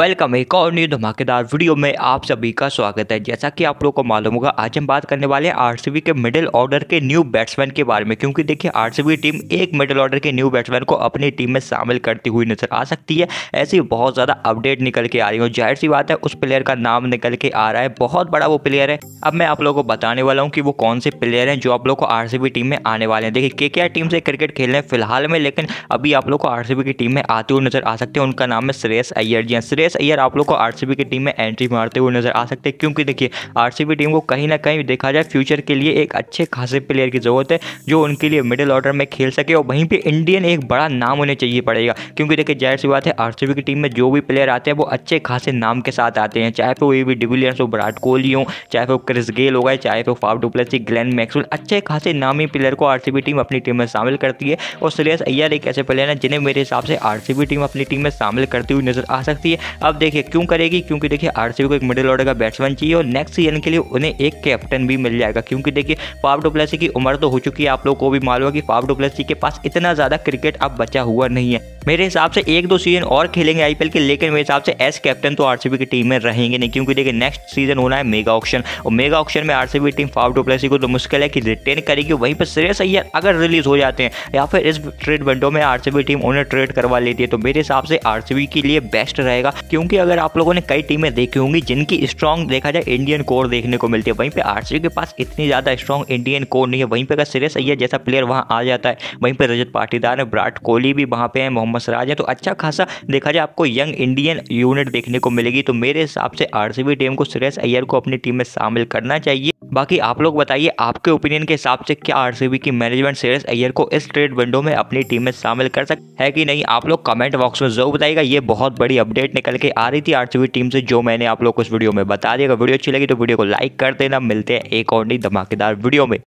welcome एक और new धमाकेदार वीडियो में आप सभी का स्वागत है जैसा कि आप लोगों को मालूम होगा आज हम बात करने वाले हैं आरसीबी के मिडिल ऑर्डर के न्यू बैट्समैन के बारे में क्योंकि देखिए आरसीबी टीम एक मिडिल ऑर्डर के न्यू बैट्समैन को अपनी टीम में शामिल करती हुई नजर आ सकती है ऐसी बहुत ज़्यादा अपडेट निकल के आ रही है जाहिर सी बात है उस प्लेयर का नाम निकल के आ रहा है बहुत बड़ा वो प्लेयर है अब मैं आप लोगों को बताने वाला हूँ कि वो कौन से प्लेयर हैं जो आप लोग को आर टीम में आने वाले हैं देखिए के टीम से क्रिकेट खेल रहे हैं फिलहाल में लेकिन अभी आप लोग को आर की टीम में आते हुए नजर आ सकते हैं उनका नाम है श्रेयस अय्यर जी प्लेयर्स यार आप लोग को आर की टीम में एंट्री मारते हुए नजर आ सकते हैं क्योंकि देखिए आर टीम को कहीं ना कहीं देखा जाए फ्यूचर के लिए एक अच्छे खासे प्लेयर की ज़रूरत है जो उनके लिए मिडिल ऑर्डर में खेल सके और वहीं पर इंडियन एक बड़ा नाम उन्हें चाहिए पड़ेगा क्योंकि देखिए जाहिर सी बात है आर की टीम में जो भी प्लेयर आते हैं वो अच्छे खासे नाम के साथ आते हैं चाहे वो ए वी डिविलियर्स हो विराट कोहली हो चाहे वो क्रिस गेल हो गए चाहे वो फाफ डुप्लेसी ग्लैन मैक्सवेल अच्छे खासे नामी प्लेयर को आर टीम अपनी टीम में शामिल करती है और श्रेयस अय्यर एक ऐसे प्लेयर है जिन्हें मेरे हिसाब से आर टीम अपनी टीम में शामिल करती हुई नजर आ सकती है अब देखिए क्यों करेगी क्योंकि देखिए आरसीबी को एक मिडिल ऑर्डर का बैट्समैन चाहिए और नेक्स्ट सीजन के लिए उन्हें एक कैप्टन भी मिल जाएगा क्योंकि देखिए पाप डुप्लेसी की उम्र तो हो चुकी है आप लोग को भी मालूम है कि पाप डुप्लेसी के पास इतना ज़्यादा क्रिकेट अब बचा हुआ नहीं है मेरे हिसाब से एक दो सीजन और खेलेंगे आईपीएल के लेकिन मेरे हिसाब से एस कैप्टन तो आरसीबी की टीम में रहेंगे नहीं क्योंकि देखिए नेक्स्ट सीजन होना है मेगा ऑक्शन और मेगा ऑक्शन में आरसीबी टीम फाव डुप्लेसी को तो मुश्किल है कि रिटेन करेगी वहीं पर श्रेयस अय्यर अगर रिलीज हो जाते हैं या फिर इस ट्रेड विंडो में आरसीबी टीम उन्हें ट्रेड करवा लेती है तो मेरे हिसाब से आरसीबी के लिए बेस्ट रहेगा होगा क्योंकि अगर आप लोगों ने कई टीमें देखी होंगी जिनकी स्ट्रॉन्ग देखा जाए इंडियन कोर देखने को मिलती है वहीं पे आरसीबी के पास इतनी ज़्यादा स्ट्रॉन्ग इंडियन कोर नहीं है वहीं पे अगर सीरियस अय्यर जैसा प्लेयर वहाँ आ जाता है वहीं पर रजत पाटीदार है विराट कोहली भी वहाँ पे है मोहम्मद सराज है तो अच्छा खासा देखा जाए आपको यंग इंडियन यूनिट देखने को मिलेगी तो मेरे हिसाब से आरसीबी टीम को सुरेश अय्यर को अपनी टीम में शामिल करना चाहिए बाकी आप लोग बताइए आपके ओपिनियन के हिसाब से क्या आरसीबी की मैनेजमेंट सीरियस अयर को इस ट्रेड विंडो में अपनी टीम में शामिल कर सकते है कि नहीं आप लोग कमेंट बॉक्स में जरूर बताएगा ये बहुत बड़ी अपडेट निकल के आ रही थी आरसीबी टीम से जो मैंने आप लोग को इस वीडियो में बता दिया वीडियो अच्छी लगी तो वीडियो को लाइक कर देना मिलते हैं एक और नहीं धमाकेदार वीडियो में